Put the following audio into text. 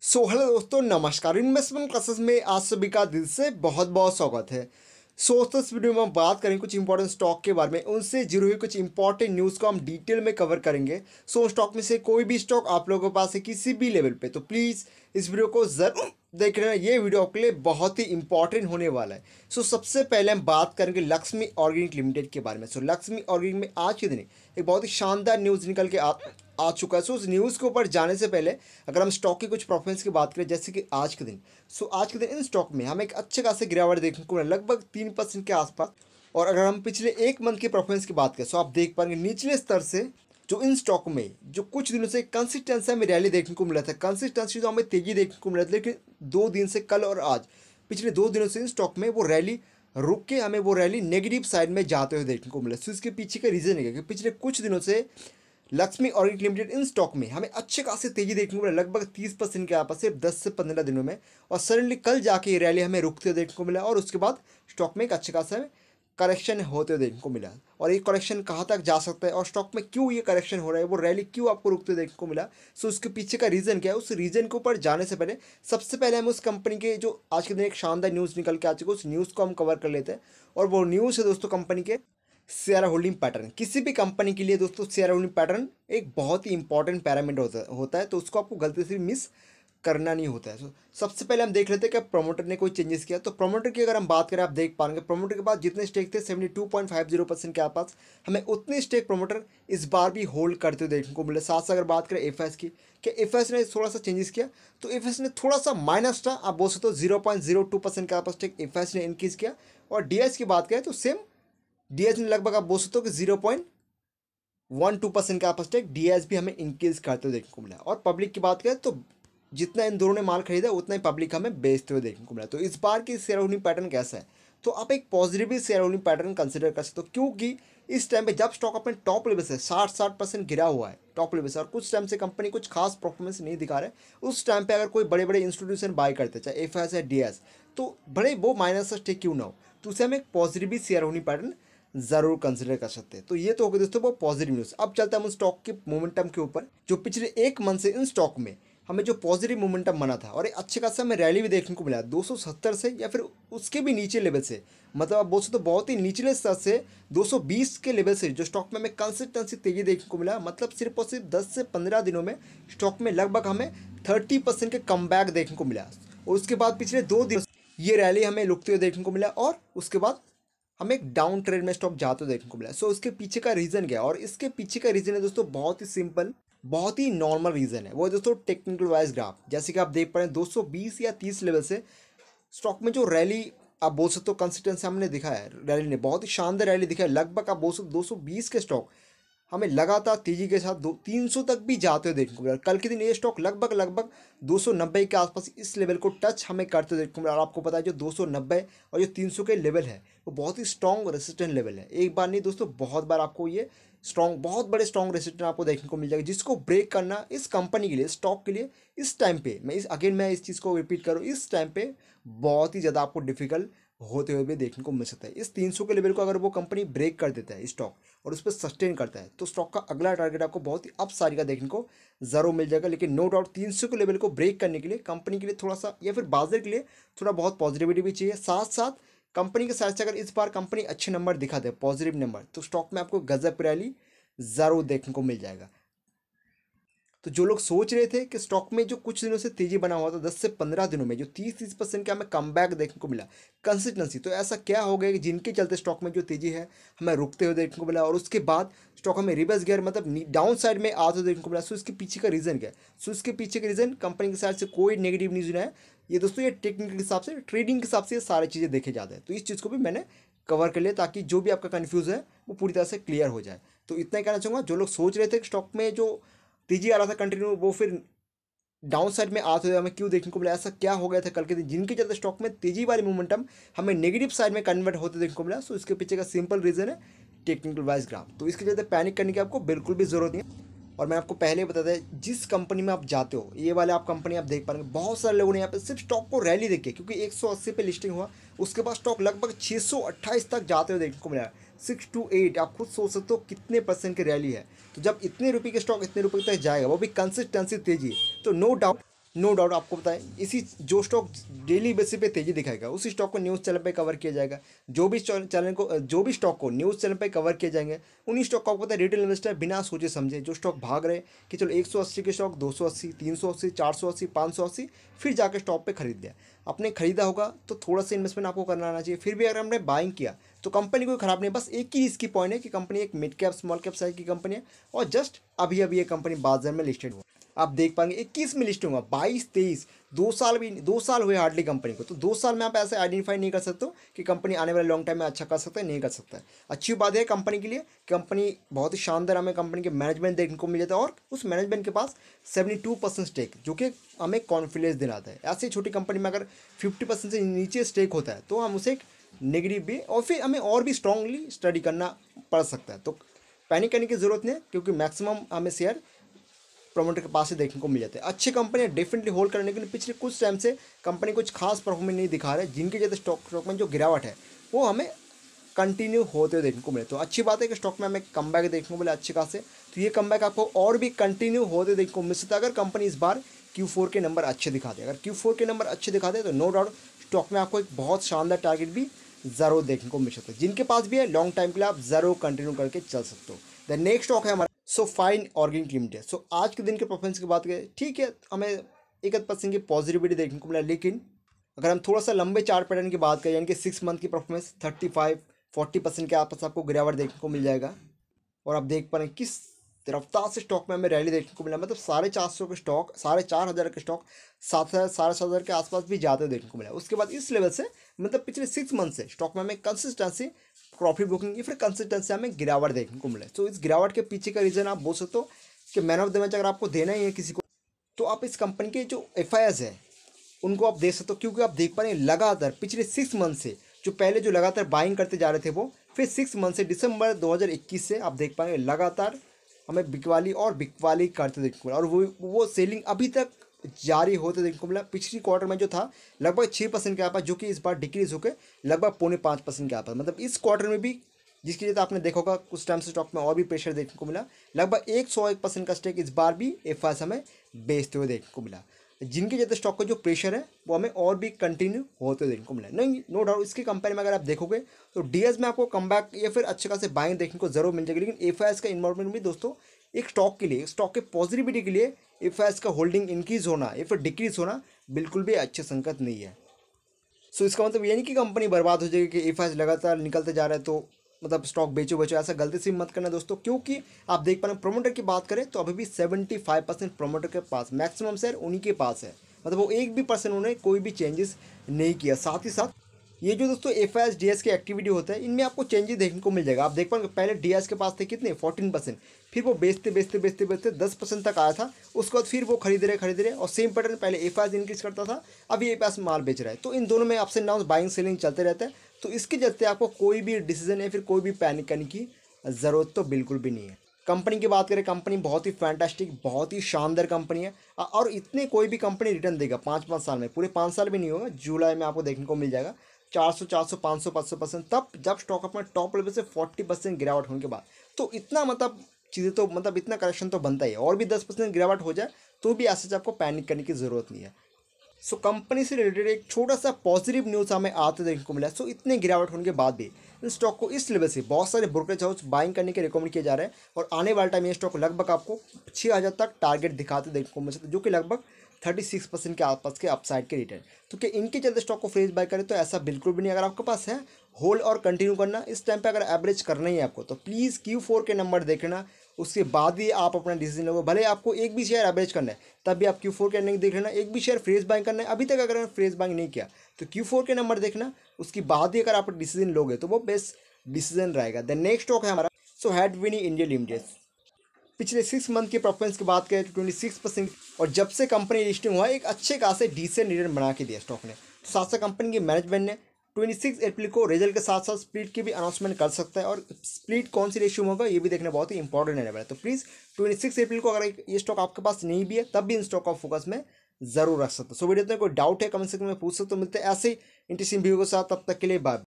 सो so, hello दोस्तों नमस्कार investment classes में आज सभी का दिल से बहुत बहुत स्वागत है सो दोस्तों इस वीडियो में हम बात करेंगे कुछ इंपॉर्टेंट स्टॉक के बारे में उनसे जुड़ी हुई कुछ इंपॉर्टेंट न्यूज़ को हम डिटेल में कवर करेंगे सो so, स्टॉक में से कोई भी स्टॉक आप लोगों के पास है किसी भी लेवल पर तो प्लीज़ इस वीडियो को जरूर देख रहे हैं ये वीडियो आपके लिए बहुत ही इंपॉर्टेंट होने वाला है सो so, सबसे पहले हम बात करेंगे लक्ष्मी ऑर्गेनिक लिमिटेड के बारे में सो so, लक्ष्मी ऑर्गेनिक में आज के दिन एक बहुत ही शानदार न्यूज़ निकल के आ, आ चुका है सो so, उस न्यूज़ के ऊपर जाने से पहले अगर हम स्टॉक की कुछ परफॉर्मेंस की बात करें जैसे कि आज के दिन सो so, आज के दिन इन स्टॉक में हमें एक अच्छे खासे गिरावट देखने को मिला लगभग तीन परसेंट के आसपास और अगर हम पिछले एक मंथ की परफॉर्मेंस की बात करें सो आप देख पाएंगे निचले स्तर से जो इन स्टॉक में जो कुछ दिनों से कंसिस्टेंसी हमें रैली देखने को मिला था कंसिस्टेंसी तो हमें तेजी देखने को मिला था लेकिन दो दिन से कल और आज पिछले दो दिनों से स्टॉक में वो रैली रुक के हमें वो रैली नेगेटिव साइड में जाते हुए देखने को मिला सो इसके पीछे का रीज़न है कि पिछले कुछ दिनों से लक्ष्मी ऑर्गेनिक लिमिटेड इन स्टॉक में हमें अच्छे खासे तेजी देखने को मिला लगभग तीस परसेंट के आपस सिर्फ दस से पंद्रह दिनों में और सडनली कल जाके ये रैली हमें रुकते हुए देखने को मिला और उसके बाद स्टॉक में एक अच्छे खासा हमें करेक्शन होते हुए देखने को मिला और ये करेक्शन कहाँ तक जा सकता है और स्टॉक में क्यों ये करेक्शन हो रहा है वो रैली क्यों आपको रुकते देखने को मिला सो उसके पीछे का रीज़न क्या है उस रीज़न के ऊपर जाने से पहले सबसे पहले हम उस कंपनी के जो आज के दिन एक शानदार न्यूज़ निकल के आ चुकी है उस न्यूज़ को हम कवर कर लेते हैं और वो न्यूज़ है दोस्तों कंपनी के शेयर होल्डिंग पैटर्न किसी भी कंपनी के लिए दोस्तों शेयर होल्डिंग पैटर्न एक बहुत ही इंपॉर्टेंट पैरामीटर होता है तो उसको आपको गलती से मिस करना नहीं होता है सो सबसे पहले हम देख लेते हैं कि प्रमोटर ने कोई चेंजेस किया तो प्रमोटर की अगर हम बात करें आप देख पाएंगे प्रमोटर के पास जितने स्टेक थे seventy two point five zero percent के आसपास हमें उतने स्टेक प्रमोटर इस बार भी होल्ड करते हुए देखने को मिले साथ साथ अगर बात करें एफ की कि एफ ने थोड़ा सा चेंजेस किया तो एफ ने थोड़ा सा माइनस था आप बोल सकते हो zero point zero two percent के आसपास स्टेक एफ ने इंक्रीज़ किया और डी की बात करें तो सेम डी ने लगभग आप बोल सकते हो कि zero point one two percent का आपस टेक डी भी हमें इंक्रीज करते हुए देखने को मिला और पब्लिक की बात करें तो जितना इन दोनों ने माल खरीदा उतना ही पब्लिक हमें बेचते हुए देखने को मिला तो इस बार की शेयर होल्डिंग पैटर्न कैसा है तो आप एक positive share holding pattern consider कर सकते हो क्योंकि इस टाइम पे जब स्टॉक अपने टॉप लेवल से साठ साठ परसेंट गिरा हुआ है टॉप लेवल से और कुछ टाइम से कंपनी कुछ खास परफॉर्मेंस नहीं दिखा रहे उस टाइम पे अगर कोई बड़े बड़े इंस्टीट्यूशन बाय करते चाहे एफ एस या डी एस तो बड़े वो माइनस स्टेक क्यों ना हो तो उसे हम एक पॉजिटिव शेयर होल्डिंग पैटर्न ज़रूर कंसिडर कर सकते हैं तो ये तो हो गया दोस्तों वो पॉजिटिव न्यूज़ अब चलते हैं हम स्टॉक के मोमेंटम के ऊपर जो पिछले एक मंथ से इन स्टॉक में हमें जो पॉजिटिव मोमेंटम बना था और अच्छे खासा हमें रैली भी देखने को मिला 270 से या फिर उसके भी नीचे लेवल से मतलब आप बोल सकते तो बहुत ही निचले स्तर से 220 के लेवल से जो स्टॉक में हमें कंसिस्टेंसी तेजी देखने को मिला मतलब सिर्फ और सिर्फ 10 से 15 दिनों में स्टॉक में लगभग हमें 30 परसेंट के कम देखने को मिला और उसके बाद पिछले दो दिन ये रैली हमें लुकते हुए देखने को मिला और उसके बाद हमें एक डाउन ट्रेड में स्टॉक जाते हुए देखने को मिला सो so, इसके पीछे का रीज़न क्या है और इसके पीछे का रीज़न है दोस्तों बहुत ही सिंपल बहुत ही नॉर्मल रीज़न है वो दोस्तों टेक्निकल वाइज ग्राफ जैसे कि आप देख पा रहे हैं 220 या 30 लेवल से स्टॉक में जो रैली आप बोल सकते हो कंसिस्टेंसी हमने दिखा है रैली ने बहुत ही शानदार रैली दिखा है लगभग आप बोल सकते दो के स्टॉक हमें लगातार तेजी के साथ दो तीन सौ तक भी जाते हुए देखने को मिला कल के दिन ये स्टॉक लगभग लगभग दो सौ नब्बे के आसपास इस लेवल को टच हमें करते हुए देखने को मिला और आपको पता है जो दो सौ नब्बे और जो तीन सौ के लेवल है वो बहुत ही स्ट्रॉन्ग रेसिस्टेंट लेवल है एक बार नहीं दोस्तों बहुत बार आपको ये स्ट्रॉन्ग बहुत बड़े स्ट्रॉन्ग रेसिस्टेंट आपको देखने को मिल जाएगा जिसको ब्रेक करना इस कंपनी के लिए स्टॉक के लिए इस टाइम पे मैं इस अगेन मैं इस चीज़ को रिपीट करूँ इस टाइम पे बहुत ही ज़्यादा आपको डिफिकल्ट होते हुए भी देखने को मिल सकता है इस 300 के लेवल को अगर वो कंपनी ब्रेक कर देता है स्टॉक और उस पर सस्टेन करता है तो स्टॉक का अगला टारगेट आपको बहुत ही अप सारी का देखने को जरूर मिल जाएगा लेकिन नो डाउट तीन सौ के लेवल को ब्रेक करने के लिए कंपनी के लिए थोड़ा सा या फिर बाजार के लिए थोड़ा बहुत पॉजिटिविटी भी चाहिए साथ साथ कंपनी के साथ से अगर इस बार कंपनी अच्छे नंबर दिखा दे पॉजिटिव नंबर तो स्टॉक में आपको गजब रैली ज़रूर देखने को मिल जाएगा तो जो लोग सोच रहे थे कि स्टॉक में जो कुछ दिनों से तेजी बना हुआ था दस से पंद्रह दिनों में जो तीस तीस परसेंट का हमें कम देखने को मिला कंसिस्टेंसी तो ऐसा क्या हो गया कि जिनके चलते स्टॉक में जो तेजी है हमें रुकते हुए देखने को मिला और उसके बाद स्टॉक हमें रिवर्स गियर मतलब डाउन साइड में आते हुए देखने को मिला सो इसके पीछे का रीज़न क्या है सो इसके पीछे का रीज़न कंपनी के साइड से कोई नेगेटिव न्यूज़ नहीं है ये दोस्तों ये टेक्निकल के हिसाब से ट्रेडिंग के हिसाब से ये सारी चीज़ें देखे जाते हैं तो इस चीज़ को भी मैंने कवर कर लिया ताकि जो भी आपका कन्फ्यूज़ है वो पूरी तरह से क्लियर हो जाए तो इतना ही कहना चाहूँगा जो लोग सोच रहे थे कि स्टॉक में जो तेजी आ रहा था कंटिन्यू वो फिर डाउन साइड में आते हुए हमें क्यों देखने को मिला ऐसा क्या हो गया था कल के दिन जिनके चलते स्टॉक में तेजी वाली मोमेंटम हमें नेगेटिव साइड में कन्वर्ट होते देखने को मिला सो इसके पीछे का सिंपल रीज़न है टेक्निकल वाइज ग्राफ तो इसके चलते पैनिक करने की आपको बिल्कुल भी ज़रूरत नहीं है और मैं आपको पहले बताता है जिस कंपनी में आप जाते हो ये वाले आप कंपनी आप देख पाएंगे बहुत सारे लोगों ने यहाँ पे सिर्फ स्टॉक को रैली देखी क्योंकि एक पे लिस्टिंग हुआ उसके बाद स्टॉक लगभग छः तक जाते हुए देखने को मिला सिक्स टू एट आप खुद सोच सकते हो कितने परसेंट की रैली है तो जब इतने रुपये के स्टॉक इतने रुपये तक जाएगा वो भी कंसिस्टेंसी तेजी तो नो डाउट नो डाउट आपको बताएं इसी जो स्टॉक डेली बेसिस पे तेजी दिखाएगा उसी स्टॉक को न्यूज़ चैनल पे कवर किया जाएगा जो भी चैनल को जो भी स्टॉक को न्यूज़ चैनल पे कवर किए जाएंगे उन्हीं स्टॉक को आपको पता है रिटेल इन्वेस्टर बिना सोचे समझे जो स्टॉक भाग रहे कि चलो अस्सी के स्टॉक अस्सी पाँच सौ अस्सी फिर जाकर स्टॉक पर खरीद दिया आपने खरीदा होगा तो थोड़ा सा इन्वेस्टमेंट आपको करना आना चाहिए फिर भी अगर हमने बाइंग किया तो कंपनी कोई खराब नहीं बस एक ही इसकी पॉइंट है कि कंपनी एक mid cap small cap size की कंपनी है और जस्ट अभी अभी ये कंपनी बाजार में लिस्टेड हुआ आप देख पाएंगे इक्कीस में लिस्ट हुआ बाईस तेईस दो साल भी दो साल हुए हार्डली कंपनी को तो दो साल में आप ऐसे आइडेंटिफाई नहीं कर सकते हो कि कंपनी आने वाले लॉन्ग टाइम में अच्छा कर सकता है नहीं कर सकता है अच्छी बात है कंपनी के लिए कंपनी बहुत ही शानदार हमें कंपनी के मैनेजमेंट देखने को मिल जाता है और उस मैनेजमेंट के पास सेवेंटी टू परसेंट स्टेक जो कि हमें कॉन्फिडेंस दिलाता है ऐसी छोटी कंपनी में अगर फिफ्टी परसेंट से नीचे स्टेक होता है तो हम उसे एक नेगेटिव भी और फिर हमें और भी स्ट्रांगली स्टडी करना पड़ सकता है तो पैनिक करने की ज़रूरत नहीं है क्योंकि मैक्सिमम हमें शेयर प्रमोटर के पास ही देखने को मिल जाते हैं अच्छी कंपनियाँ डेफिनेटली होल्ड करने के लिए पिछले कुछ टाइम से कंपनी कुछ खास परफॉर्मेंस नहीं दिखा रहे जिनके जैसे स्टॉक स्टॉक में जो गिरावट है वो हमें कंटिन्यू होते हुए देखने को मिले तो अच्छी बात है कि स्टॉक में हमें कम बैक देखने को मिले अच्छे से तो ये कम बैक आपको और भी कंटिन्यू होते देखने को मिल सकता है अगर कंपनी इस बार क्यू फोर के नंबर अच्छे दिखा दे अगर क्यू फोर के नंबर अच्छे दिखा दे तो नो डाउट स्टॉक में आपको एक बहुत शानदार टारगेट भी ज़रूर देखने को मिल सकता है जिनके पास भी है लॉन्ग टाइम के लिए आप ज़रूर कंटिन्यू करके चल सकते हो द नेक्स्ट स्टॉक है हमारा so fine organic limited so आज के दिन के परफॉर्मेंस की बात करें ठीक है हमें एक आध परसेंट की पॉजिटिविटी देखने को मिला लेकिन अगर हम थोड़ा सा लंबे चार पैटर्न की बात करें यानी कि सिक्स मंथ की performance thirty five forty percent के आसपास आपको गिरावट देखने को मिल जाएगा और आप देख पा रहे हैं किस रफ्तार से स्टॉक में हमें रैली देखने को मिला मतलब साढ़े चार सौ के स्टॉक साढ़े चार हज़ार के स्टॉक सात हज़ार साढ़े सात हज़ार के आसपास भी ज़्यादा देखने को मिला उसके बाद इस लेवल से मतलब पिछले सिक्स मंथ से स्टॉक में हमें कंसिस्टेंसी प्रॉफिट बुकिंग या फिर कंसिस्टेंसी हमें गिरावट देखने को मिला तो इस गिरावट के पीछे का रीज़न आप बोल सकते हो कि मैन ऑफ द मैच अगर आपको देना ही है किसी को तो आप इस कंपनी के जो एफ है उनको आप देख सकते हो क्योंकि आप देख पा रहे हैं लगातार पिछले सिक्स मंथ से जो पहले जो लगातार बाइंग करते जा रहे थे वो फिर सिक्स मंथ से दिसंबर 2021 से आप देख पाएंगे लगातार हमें बिकवाली और बिकवाली करते देखने को मिला और वो वो सेलिंग अभी तक जारी होते देखने को मिला पिछली क्वार्टर में जो था लगभग छः परसेंट के आसपास जो कि इस बार डिक्रीज होकर लगभग पौने पाँच परसेंट के आसपास मतलब इस क्वार्टर में भी जिसकी लिए आपने देखा होगा कुछ टाइम से स्टॉक में और भी प्रेशर देखने को मिला लगभग एक सौ एक परसेंट का स्टेक इस बार भी एफ हमें बेचते हुए देखने को मिला जिनके जैसे स्टॉक का जो प्रेशर है वो हमें और भी कंटिन्यू होते देखने को मिला नहीं नो डाउट इसकी कंपेयर में अगर आप देखोगे तो डीएस में आपको कम बैक या फिर अच्छे खासे बाइंग देखने को जरूर मिल जाएगी लेकिन एफ का इन्वॉल्वमेंट भी दोस्तों एक स्टॉक के लिए स्टॉक के पॉजिटिविटी के लिए एफ का होल्डिंग इंक्रीज होना या फिर डिक्रीज होना बिल्कुल भी अच्छे संकट नहीं है सो so, इसका मतलब ये नहीं कि कंपनी बर्बाद हो जाएगी कि एफ लगातार निकलते जा रहे हैं तो मतलब स्टॉक बेचो बेचो ऐसा गलती से मत करना दोस्तों क्योंकि आप देख पा रहे हैं प्रोमोटर की बात करें तो अभी भी सेवेंटी फाइव परसेंट प्रोमोटर के पास मैक्सिमम शेयर उन्हीं के पास है मतलब वो एक भी परसेंट उन्होंने कोई भी चेंजेस नहीं किया साथ ही साथ ये जो दोस्तों F I S D S के एक्टिविटी होता है इनमें आपको चेंजेस देखने को मिल जाएगा आप देख पाएंगे पहले डी एस के पास थे कितने फोर्टीन परसेंट फिर वो बेचते बेचते बेचते बेचते दस परसेंट तक आया था उसके बाद फिर वो खरीद रहे खरीद रहे और सेम पैटर्न पहले एफ आई एस इंक्रीज करता था अब ये एफ माल बेच रहा है तो इन दोनों में ups and down buying selling चलते रहते हैं तो इसके चलते आपको कोई भी डिसीजन या फिर कोई भी पैनिक करने की ज़रूरत तो बिल्कुल भी नहीं है कंपनी की बात करें कंपनी बहुत ही फैंटास्टिक बहुत ही शानदार कंपनी है और इतने कोई भी कंपनी रिटर्न देगा पाँच पाँच साल में पूरे पाँच साल भी नहीं होगा जुलाई में आपको देखने को मिल जाएगा चार सौ चार सौ पाँच सौ पाँच सौ परसेंट तब जब स्टॉक अपना टॉप लेवल से फोर्टी परसेंट गिरावट होने के बाद तो इतना मतलब चीज़ें तो मतलब इतना करेक्शन तो बनता ही है और भी दस परसेंट गिरावट हो जाए तो भी ऐसे आपको पैनिक करने की ज़रूरत नहीं है सो so, कंपनी से रिलेटेड एक छोटा सा पॉजिटिव न्यूज़ हमें आते देखने को मिला सो so, इतने गिरावट होने के बाद भी इस स्टॉक को इस लेवल से बहुत सारे ब्रोकरेज हाउस बाइंग करने के रिकमेंड किए जा रहे हैं और आने वाले टाइम ये स्टॉक लगभग आपको छः हज़ार तक टारगेट दिखाते देखने को मिल सकता है जो कि लगभग थर्टी सिक्स परसेंट के आसपास के अपसाइड के रिटर्न तो क्या इनके चलते स्टॉक को फ्रेज बाय करें तो ऐसा बिल्कुल भी नहीं अगर आपके पास है होल्ड और कंटिन्यू करना इस टाइम पे अगर एवरेज करना ही है आपको तो प्लीज़ क्यू फोर के नंबर देखना उसके बाद ही आप अपना डिसीजन लोगे भले आपको एक भी शेयर एवरेज करना है तब भी आप क्यू फोर के अर्निंग देख लेना एक भी शेयर फ्रेज बाइंग करना है अभी तक अगर फ्रेज बाइंग नहीं किया तो क्यू फोर के नंबर देखना उसके बाद ही अगर आप डिसीजन लोगे तो वो बेस्ट डिसीजन रहेगा द नेक्स्ट स्टॉक है हमारा सो हैड विनी इंडिया लिमिटेड पिछले सिक्स मंथ के परफॉर्मेंस की बात करें तो ट्वेंटी सिक्स परसेंट और जब से कंपनी लिस्टिंग हुआ एक अच्छे खासे डिसेंट रिटर्न बना के दिया स्टॉक ने तो साथ साथ कंपनी के मैनेजमेंट ने ट्वेंटी सिक्स अप्रैल को रिजल्ट के साथ साथ स्प्लिट की भी अनाउंसमेंट कर सकता है और स्प्लिट कौन सी रेशियो होगा ये भी देखना बहुत ही इंपॉर्टेंट रहने वाला है तो प्लीज़ ट्वेंटी सिक्स अप्रैल को अगर ये स्टॉक आपके पास नहीं भी है तब भी इन स्टॉक का फोकस में जरूर रख सकते हो सो वीडियो में कोई डाउट है कमेंट सेक्शन में पूछ सकते हो मिलते हैं ऐसे इंटरेस्टिंग व्यू के साथ तब तक के लिए बाय